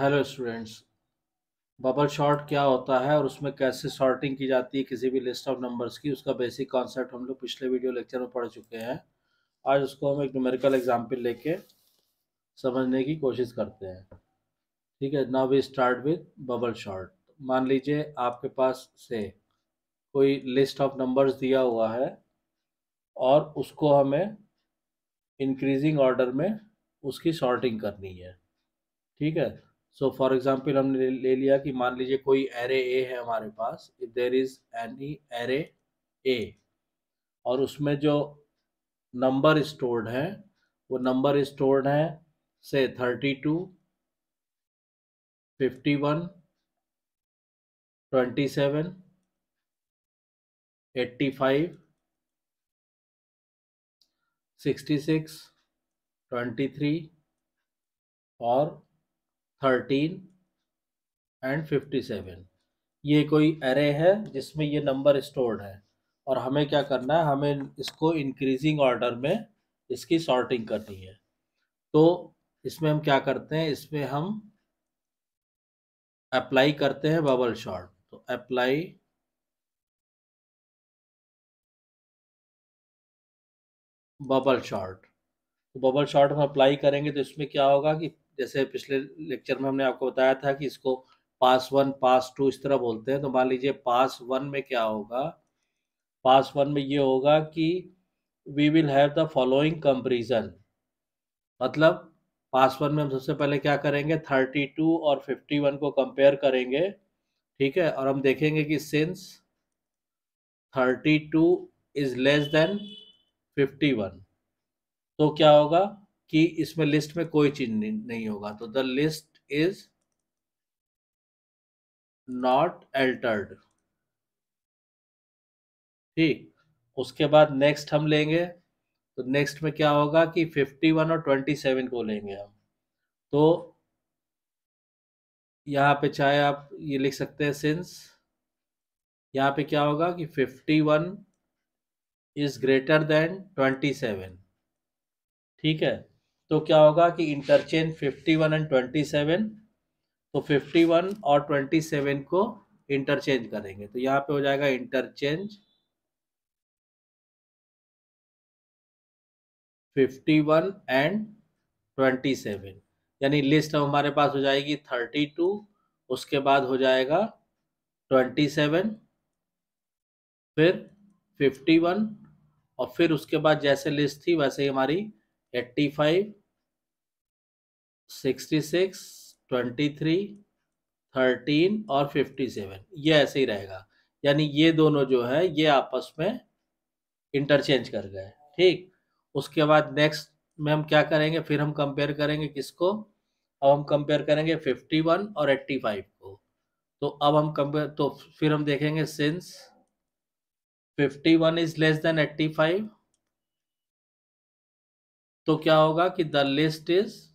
hello students bubble short क्या होता है और उसमें कैसे शॉर्टिंग की जाती है किसी भी लिस्ट ऑफ नंबर्स की उसका बेसिक कॉन्सेप्ट हम लोग पिछले वीडियो लेक्चर में पढ़ चुके हैं आज उसको हम एक न्यूमेरिकल एग्जांपल लेके समझने की कोशिश करते हैं ठीक है now we start with bubble sort मान लीजिए आपके पास से कोई लिस्ट ऑफ नंबर्स दिया हुआ है और उसको हमें इंक्रीजिंग ऑर्डर में उसकी शॉर्टिंग करनी है ठीक है सो फॉर एग्जाम्पल हमने ले लिया कि मान लीजिए कोई एरे ए है हमारे पास if there is any array A और उसमें जो नंबर स्टोर्ड है वो नंबर स्टोर्ड है से thirty two fifty one twenty seven eighty five sixty six twenty three और थर्टीन एंड फिफ्टी सेवन ये कोई एरे है जिसमें ये नंबर स्टोर्ड है और हमें क्या करना है हमें इसको इंक्रीजिंग ऑर्डर में इसकी सॉर्टिंग करनी है तो इसमें हम क्या करते हैं इसमें हम अप्लाई करते हैं बबल शॉर्ट तो अप्लाई बबल शॉर्ट तो बबल शॉर्ट हम अप्लाई करेंगे तो इसमें क्या होगा कि जैसे पिछले लेक्चर में हमने आपको बताया था कि इसको पास वन पास टू इस तरह बोलते हैं तो मान लीजिए पास वन में क्या होगा पास वन में ये होगा कि we will have the following comparison मतलब पास वन में हम सबसे पहले क्या करेंगे थर्टी टू और फिफ्टी वन को कंपेयर करेंगे ठीक है और हम देखेंगे कि since thirty two is less than fifty one तो क्या होगा कि इसमें लिस्ट में कोई चीज नहीं होगा तो the list is not altered ठीक उसके बाद नेक्स्ट हम लेंगे तो नेक्स्ट में क्या होगा कि 51 और 27 को लेंगे हम तो यहाँ पे चाहे आप ये लिख सकते हैं सिंस यहाँ पे क्या होगा कि 51 इज ग्रेटर देन ट्वेंटी ठीक है तो क्या होगा कि इंटरचेंज 51 एंड सेवन तो 51 और 27 को इंटरचेंज करेंगे तो यहाँ पे हो जाएगा इंटरचेंज 51 एंड 27 यानी लिस्ट अब हमारे पास हो जाएगी 32 उसके बाद हो जाएगा 27 फिर 51 और फिर उसके बाद जैसे लिस्ट थी वैसे ही हमारी 85 sixty six twenty three thirteen और फिफ्टी सेवन ये ऐसे ही रहेगा यानी ये दोनों जो है ये आपस में इंटरचेंज कर गए ठीक उसके बाद नेक्स्ट में हम क्या करेंगे फिर हम कंपेयर करेंगे किसको अब हम कंपेयर करेंगे फिफ्टी वन और एट्टी फाइव को तो अब हम कंपेयर तो फिर हम देखेंगे since fifty one is less than eighty five तो क्या होगा कि the list is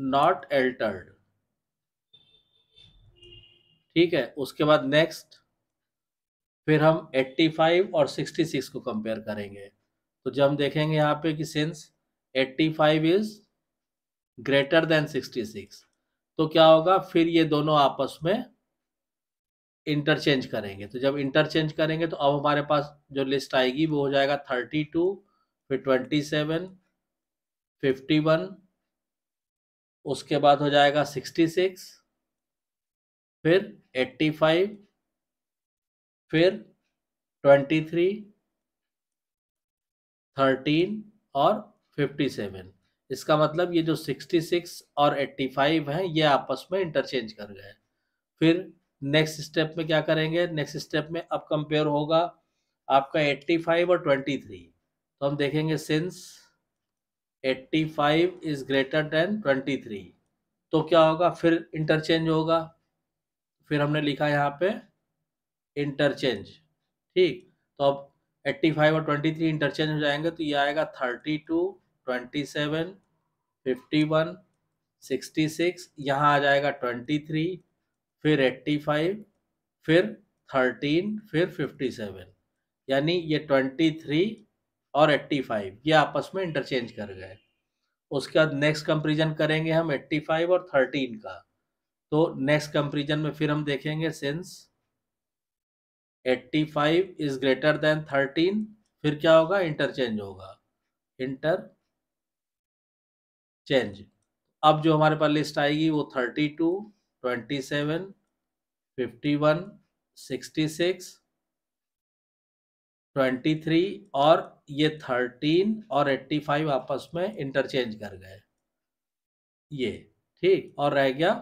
not altered ठीक है उसके बाद नेक्स्ट फिर हम 85 और 66 को कंपेयर करेंगे तो जब हम देखेंगे यहाँ पे कि सिंस 85 इज ग्रेटर देन 66 तो क्या होगा फिर ये दोनों आपस में इंटरचेंज करेंगे तो जब इंटरचेंज करेंगे तो अब हमारे पास जो लिस्ट आएगी वो हो जाएगा 32 फिर 27 51 उसके बाद हो जाएगा सिक्सटी सिक्स फिर एट्टी फाइव फिर ट्वेंटी थ्री थर्टीन और फिफ्टी सेवन इसका मतलब ये जो सिक्सटी सिक्स और एट्टी फाइव है ये आपस में इंटरचेंज कर गए फिर नेक्स्ट स्टेप में क्या करेंगे नेक्स्ट स्टेप में अब कंपेयर होगा आपका एट्टी फाइव और ट्वेंटी थ्री तो हम देखेंगे since eighty five is greater than twenty three तो क्या होगा फिर इंटरचेंज होगा फिर हमने लिखा यहाँ पे इंटरचेंज ठीक तो अब एट्टी फाइव और ट्वेंटी थ्री इंटरचेंज हो जाएंगे तो ये आएगा thirty two twenty seven fifty one sixty six यहाँ आ जाएगा ट्वेंटी थ्री फिर एट्टी फाइव फिर थर्टीन फिर फिफ्टी सेवन यानी ये ट्वेंटी थ्री और 85 ये आपस में इंटरचेंज कर गए उसके बाद नेक्स्ट कंपेरिजन करेंगे हम 85 और 13 का तो नेक्स्ट कंपेरिजन में फिर हम देखेंगे सिंस 85 इज ग्रेटर देन 13 फिर क्या होगा इंटरचेंज होगा इंटर चेंज अब जो हमारे पास लिस्ट आएगी वो 32, 27, 51, 66 ट्वेंटी थ्री और ये थर्टीन और एट्टी फाइव आपस में इंटरचेंज कर गए ये ठीक और रह गया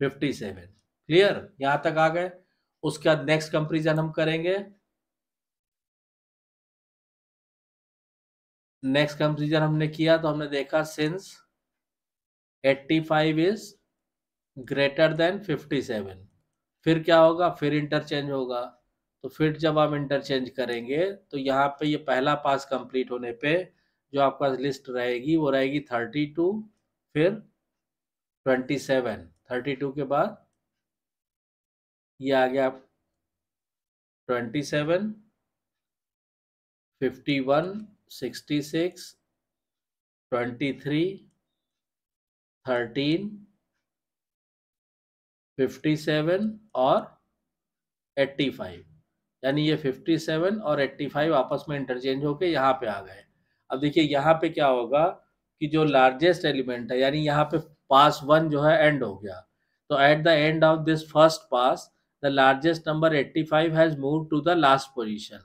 फिफ्टी सेवन क्लियर यहां तक आ गए उसके बाद नेक्स्ट कंपेरिजन हम करेंगे नेक्स्ट कंपेरिजन हमने किया तो हमने देखा सिंस 85 इज ग्रेटर देन 57 फिर क्या होगा फिर इंटरचेंज होगा तो फिर जब हम इंटरचेंज करेंगे तो यहाँ पे ये पहला पास कंप्लीट होने पे जो आपका लिस्ट रहेगी वो रहेगी थर्टी टू फिर ट्वेंटी सेवन थर्टी टू के बाद ये आ गया twenty seven fifty one sixty six twenty three thirteen fifty seven और एट्टी फाइव यानी ये 57 और 85 आपस में इंटरचेंज होके यहाँ पे आ गए अब देखिए यहाँ पे क्या होगा कि जो लार्जेस्ट एलिमेंट है यानी यहाँ पे पास वन जो है एंड हो गया तो at the end of this first pass the largest number 85 five has moved to the last position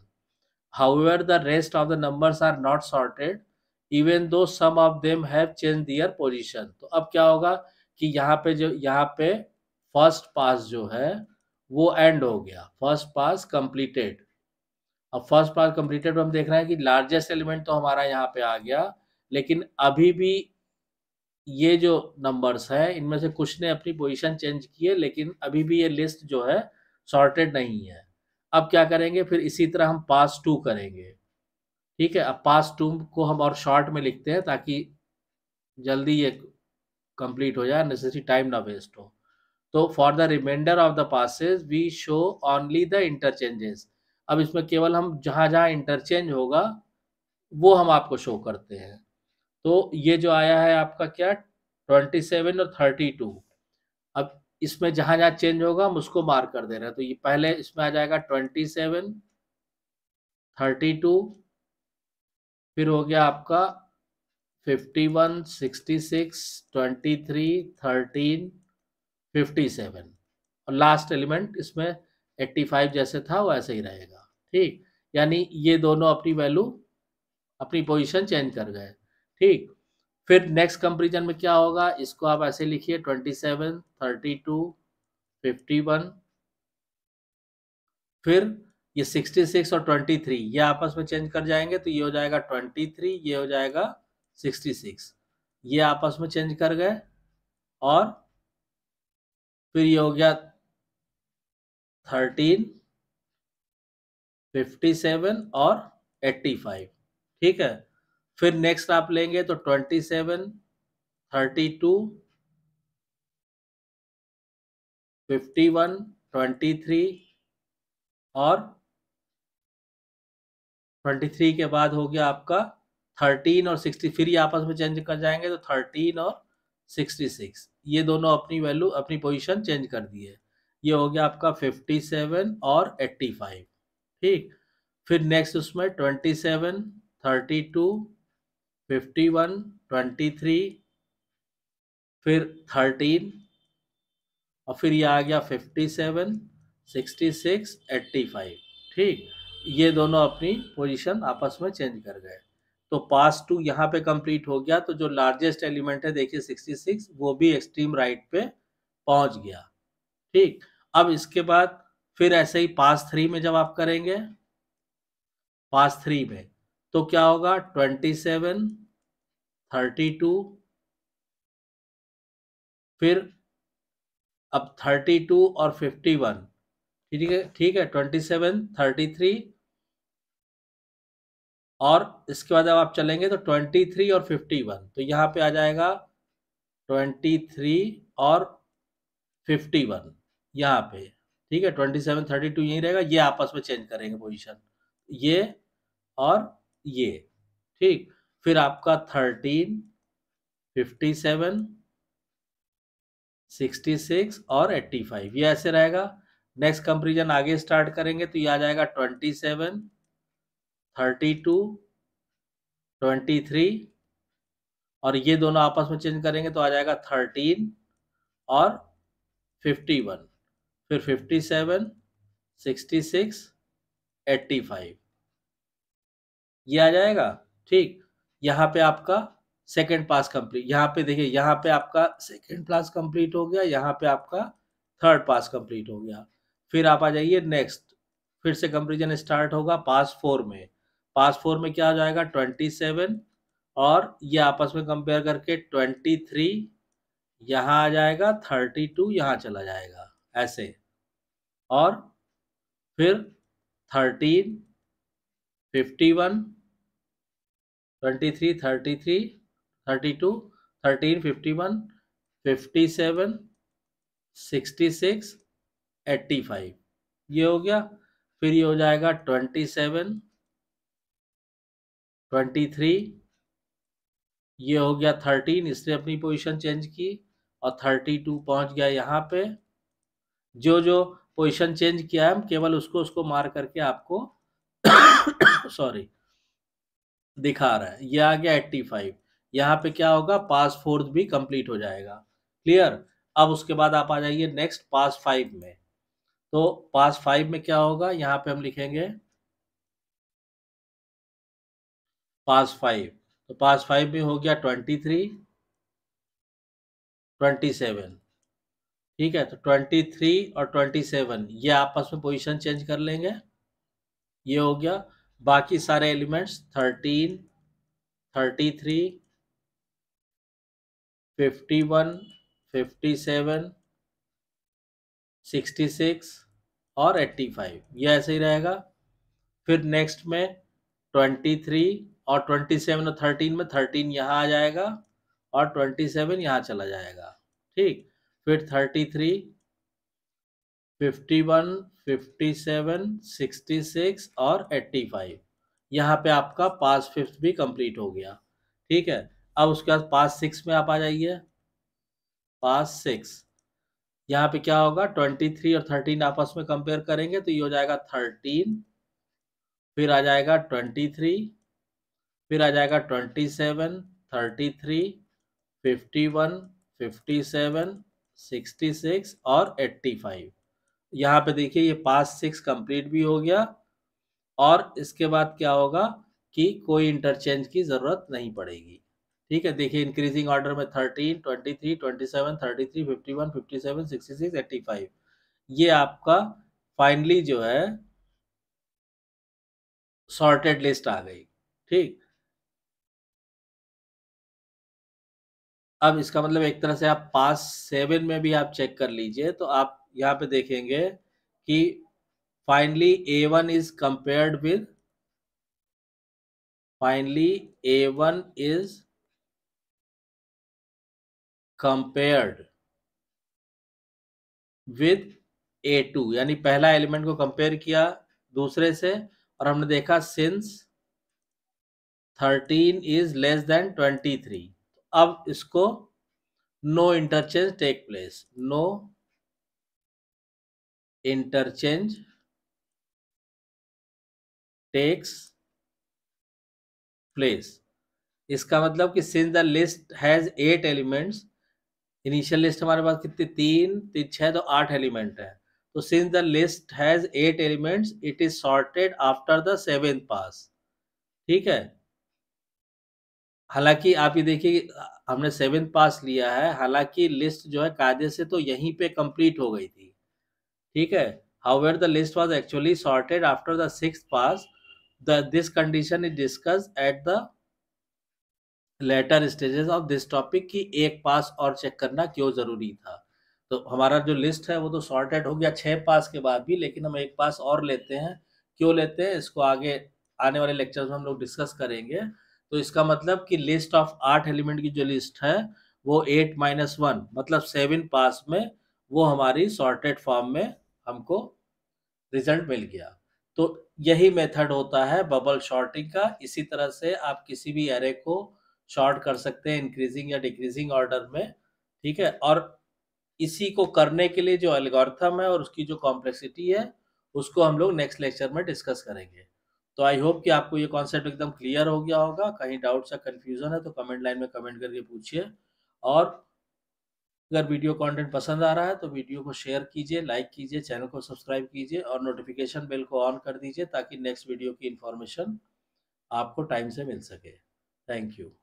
however the rest of the number are not sorted even though some of them have change their position तो अब क्या होगा कि यहाँ पे जो यहाँ पे फर्स्ट पास जो है वो एंड हो गया फर्स्ट पास कंप्लीटेड अब फर्स्ट पास कंप्लीटेड हम देख रहे हैं कि लार्जेस्ट एलिमेंट तो हमारा यहाँ पे आ गया लेकिन अभी भी ये जो नंबर्स हैं इनमें से कुछ ने अपनी पोजीशन चेंज की है लेकिन अभी भी ये लिस्ट जो है सॉर्टेड नहीं है अब क्या करेंगे फिर इसी तरह हम पास टू करेंगे ठीक है अब पास टू को हम और शॉर्ट में लिखते हैं ताकि जल्दी ये कंप्लीट हो जाए नेसेसरी टाइम ना वेस्ट हो तो for the reminder of the passes we show only the interchanges अब इसमें केवल हम जहाँ जहाँ इंटरचेंज होगा वो हम आपको शो करते हैं तो ये जो आया है आपका क्या ट्वेंटी सेवन और थर्टी टू अब इसमें जहाँ जहाँ चेंज होगा हम उसको मार्क कर दे रहे हैं तो ये पहले इसमें आ जाएगा ट्वेंटी सेवन थर्टी टू फिर हो गया आपका fifty one sixty six twenty three thirteen fifty seven और लास्ट एलिमेंट इसमें एट्टी फाइव जैसे था वैसे ही रहेगा ठीक यानी ये दोनों अपनी वैल्यू अपनी पोजीशन चेंज कर गए ठीक फिर नेक्स्ट कंपेरिजन में क्या होगा इसको आप ऐसे लिखिए twenty seven thirty two fifty one फिर ये सिक्सटी सिक्स और ट्वेंटी थ्री ये आपस में चेंज कर जाएंगे तो ये हो जाएगा ट्वेंटी थ्री ये हो जाएगा सिक्सटी सिक्स ये आपस में चेंज कर गए और फिर ये हो गया थर्टीन फिफ्टी सेवन और एट्टी फाइव ठीक है फिर नेक्स्ट आप लेंगे तो twenty seven thirty two fifty one twenty three और ट्वेंटी थ्री के बाद हो गया आपका थर्टीन और सिक्सटी फिर ये आपस में चेंज कर जाएंगे तो थर्टीन और सिक्सटी सिक्स ये दोनों अपनी वैल्यू अपनी पोजीशन चेंज कर दी है ये हो गया आपका फिफ्टी सेवन और एट्टी फाइव ठीक फिर नेक्स्ट उसमें twenty seven thirty two fifty one twenty three फिर थर्टीन और फिर ये आ गया fifty seven sixty six eighty five ठीक ये दोनों अपनी पोजीशन आपस में चेंज कर गए तो पास टू यहाँ पे कंप्लीट हो गया तो जो लार्जेस्ट एलिमेंट है देखिए 66 वो भी एक्सट्रीम राइट पे पहुंच गया ठीक अब इसके बाद फिर ऐसे ही पास थ्री में जब आप करेंगे पास थ्री में तो क्या होगा 27 32 फिर अब 32 और 51 ठीक है ठीक है 27 33 और इसके बाद जब आप चलेंगे तो 23 और 51 तो यहाँ पे आ जाएगा 23 और 51 यहाँ पे ठीक है 27 32 यही रहेगा ये आपस में चेंज करेंगे पोजीशन ये और ये ठीक फिर आपका 13 57 66 और 85 ये ऐसे रहेगा नेक्स्ट कंपेरिजन आगे स्टार्ट करेंगे तो ये आ जाएगा 27 थर्टी टू ट्वेंटी थ्री और ये दोनों आपस में चेंज करेंगे तो आ जाएगा थर्टीन और फिफ्टी वन फिर fifty seven sixty six eighty five ये आ जाएगा ठीक यहाँ पे आपका सेकेंड पास कंप्लीट यहाँ पे देखिए यहाँ पे आपका सेकेंड पास कंप्लीट हो गया यहाँ पे आपका थर्ड पास कंप्लीट हो गया फिर आप आ जाइए नेक्स्ट फिर से कंपेरिजन स्टार्ट होगा पास फोर में पास फोर में क्या आ जाएगा ट्वेंटी सेवन और ये आपस में कंपेयर करके ट्वेंटी थ्री यहाँ आ जाएगा थर्टी टू यहाँ चला जाएगा ऐसे और फिर thirteen fifty one twenty three thirty three thirty two thirteen fifty one fifty seven sixty six eighty five ये हो गया फिर ये हो जाएगा ट्वेंटी सेवन ट्वेंटी थ्री ये हो गया थर्टीन इसने अपनी पोजीशन चेंज की और थर्टी टू पहुँच गया यहाँ पे जो जो पोजीशन चेंज किया है हम केवल उसको उसको मार करके आपको सॉरी दिखा रहा है ये आ गया एट्टी फाइव यहाँ पे क्या होगा पास फोर्थ भी कंप्लीट हो जाएगा क्लियर अब उसके बाद आप आ जाइए नेक्स्ट पास फाइव में तो पास फाइव में क्या होगा यहाँ पे हम लिखेंगे पास फाइव तो पास फाइव में हो गया ट्वेंटी थ्री ट्वेंटी सेवन ठीक है तो ट्वेंटी थ्री और ट्वेंटी सेवन ये आपस में पोजीशन चेंज कर लेंगे ये हो गया बाकी सारे elements thirteen thirty three fifty one fifty seven sixty six और एट्टी फाइव ये ऐसे ही रहेगा फिर नेक्स्ट में ट्वेंटी थ्री और ट्वेंटी सेवन और थर्टीन में थर्टीन यहाँ आ जाएगा और ट्वेंटी सेवन यहाँ चला जाएगा ठीक फिर thirty three fifty one fifty seven sixty six और एट्टी फाइव यहाँ पे आपका पास फिफ्थ भी कंप्लीट हो गया ठीक है अब उसके बाद पास सिक्स में आप आ जाइए पास सिक्स यहाँ पे क्या होगा ट्वेंटी थ्री और थर्टीन आपस में कंपेयर करेंगे तो ये हो जाएगा थर्टीन फिर आ जाएगा ट्वेंटी थ्री फिर आ जाएगा twenty seven thirty three fifty one fifty seven sixty six और एट्टी फाइव यहाँ पे देखिए ये पास सिक्स कंप्लीट भी हो गया और इसके बाद क्या होगा कि कोई इंटरचेंज की ज़रूरत नहीं पड़ेगी ठीक है देखिए इंक्रीजिंग ऑर्डर में thirteen twenty three twenty seven thirty three fifty one fifty seven sixty six eighty five ये आपका फाइनली जो है सॉर्टेड लिस्ट आ गई ठीक अब इसका मतलब एक तरह से आप पास सेवन में भी आप चेक कर लीजिए तो आप यहाँ पे देखेंगे कि finally A one is compared with finally A one is compared with A two यानी पहला एलिमेंट को कंपेयर किया दूसरे से और हमने देखा since thirteen is less than twenty three अब इसको no interchange take place no interchange takes place इसका मतलब कि since the list has eight elements initial list हमारे पास कितनी तीन तीन छह तो आठ एलिमेंट है तो since the list has eight elements it is sorted after the seventh pass ठीक है हालांकि आप ये देखिए हमने सेवेंथ पास लिया है हालांकि लिस्ट जो है कायदे से तो यहीं पे कंप्लीट हो गई थी ठीक है where the list was actually sorted after the six pass the this condition is discuss at the later stages of this topic की एक पास और चेक करना क्यों जरूरी था तो हमारा जो लिस्ट है वो तो सॉर्टेड हो गया छः पास के बाद भी लेकिन हम एक पास और लेते हैं क्यों लेते हैं इसको आगे आने वाले लेक्चर्स में हम लोग डिस्कस करेंगे तो इसका मतलब कि लिस्ट ऑफ आठ एलिमेंट की जो लिस्ट है वो एट माइनस वन मतलब सेवन पास में वो हमारी सॉर्टेड फॉर्म में हमको रिजल्ट मिल गया तो यही मेथड होता है बबल शॉर्टिंग का इसी तरह से आप किसी भी एरे को शॉर्ट कर सकते हैं इंक्रीजिंग या डिक्रीजिंग ऑर्डर में ठीक है और इसी को करने के लिए जो एल्गोरिथम है और उसकी जो कॉम्प्लेक्सिटी है उसको हम लोग नेक्स्ट लेक्चर में डिस्कस करेंगे तो आई होप कि आपको ये कॉन्सेप्ट एकदम क्लियर हो गया होगा कहीं डाउट्स या कन्फ्यूजन है तो कमेंट लाइन में कमेंट करके पूछिए और अगर वीडियो कंटेंट पसंद आ रहा है तो वीडियो को शेयर कीजिए लाइक कीजिए चैनल को सब्सक्राइब कीजिए और नोटिफिकेशन बेल को ऑन कर दीजिए ताकि नेक्स्ट वीडियो की इन्फॉर्मेशन आपको टाइम से मिल सके थैंक यू